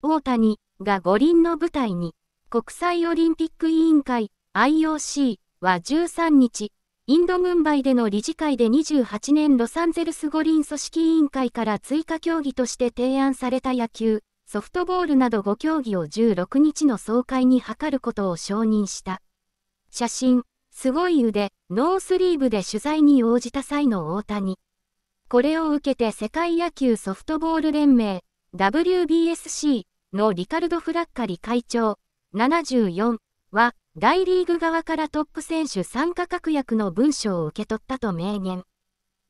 大谷が五輪の舞台に、国際オリンピック委員会 IOC は13日、インド軍イでの理事会で28年ロサンゼルス五輪組織委員会から追加競技として提案された野球、ソフトボールなど5競技を16日の総会に諮ることを承認した。写真、すごい腕、ノースリーブで取材に応じた際の大谷。これを受けて世界野球ソフトボール連盟、WBSC のリカルド・フラッカリ会長74は大リーグ側からトップ選手参加確約の文書を受け取ったと明言。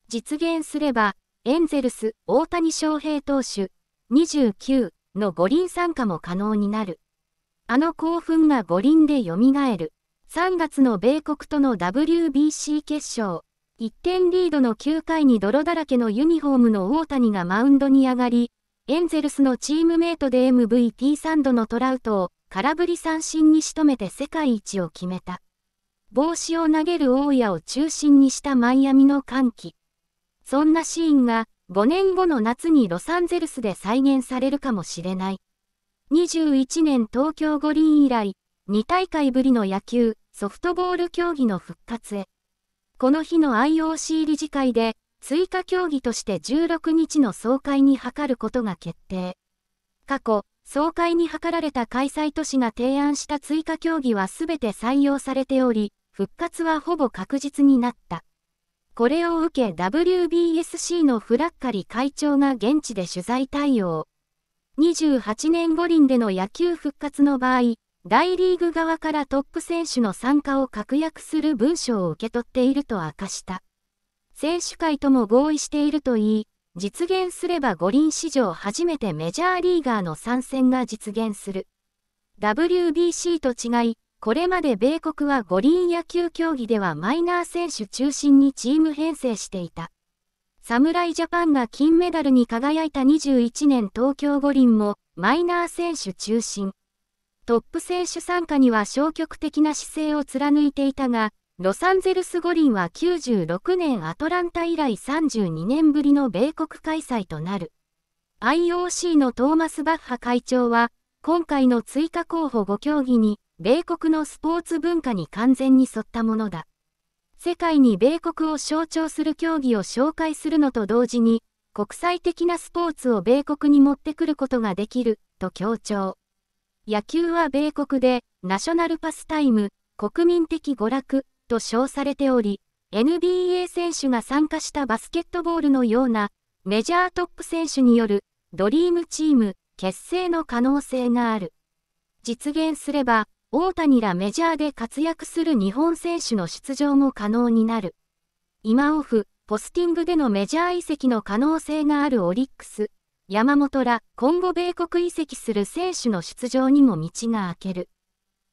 実現すれば、エンゼルス大谷翔平投手29の五輪参加も可能になる。あの興奮が五輪で蘇る。3月の米国との WBC 決勝。1点リードの9回に泥だらけのユニフォームの大谷がマウンドに上がり、エンゼルスのチームメイトで MVP3 度のトラウトを空振り三振に仕留めて世界一を決めた。帽子を投げる大家を中心にしたマイアミの歓喜。そんなシーンが5年後の夏にロサンゼルスで再現されるかもしれない。21年東京五輪以来、2大会ぶりの野球、ソフトボール競技の復活へ。この日の IOC 理事会で、追加協議として16日の総会に諮ることが決定。過去、総会に諮られた開催都市が提案した追加協議は全て採用されており、復活はほぼ確実になった。これを受け WBSC のフラッカリ会長が現地で取材対応。28年五輪での野球復活の場合、大リーグ側からトップ選手の参加を確約する文書を受け取っていると明かした。選手会とも合意しているといい、実現すれば五輪史上初めてメジャーリーガーの参戦が実現する。WBC と違い、これまで米国は五輪野球競技ではマイナー選手中心にチーム編成していた。侍ジャパンが金メダルに輝いた21年東京五輪もマイナー選手中心。トップ選手参加には消極的な姿勢を貫いていたが、ロサンゼルス五輪は96年アトランタ以来32年ぶりの米国開催となる。IOC のトーマス・バッハ会長は、今回の追加候補5競技に、米国のスポーツ文化に完全に沿ったものだ。世界に米国を象徴する競技を紹介するのと同時に、国際的なスポーツを米国に持ってくることができる、と強調。野球は米国で、ナショナルパスタイム、国民的娯楽、と称されており、NBA 選手が参加したバスケットボールのようなメジャートップ選手によるドリームチーム結成の可能性がある。実現すれば、大谷らメジャーで活躍する日本選手の出場も可能になる。今オフ、ポスティングでのメジャー移籍の可能性があるオリックス、山本ら今後米国移籍する選手の出場にも道が開ける。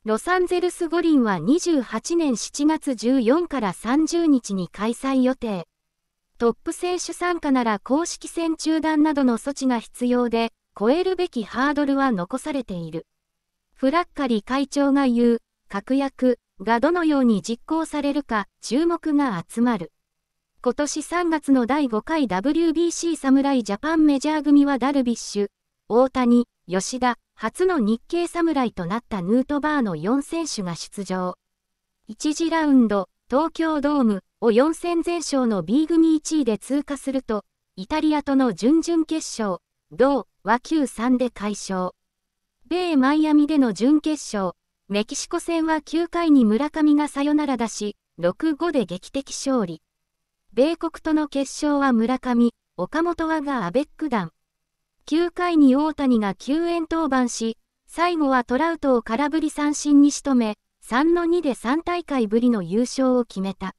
ロサンゼルス五輪は28年7月14から30日に開催予定。トップ選手参加なら公式戦中断などの措置が必要で、超えるべきハードルは残されている。フラッカリ会長が言う、確約がどのように実行されるか注目が集まる。今年3月の第5回 WBC 侍ジャパンメジャー組はダルビッシュ、大谷、吉田、初の日系侍となったヌートバーの4選手が出場。1次ラウンド、東京ドームを4戦全勝の B 組1位で通過すると、イタリアとの準々決勝、同和9 3で快勝。米マイアミでの準決勝、メキシコ戦は9回に村上がサヨナラ出し、6-5で劇的勝利。米国との決勝は村上、岡本和がアベック団。9回に大谷が救援登板し、最後はトラウトを空振り三振に仕留め、3の2で3大会ぶりの優勝を決めた。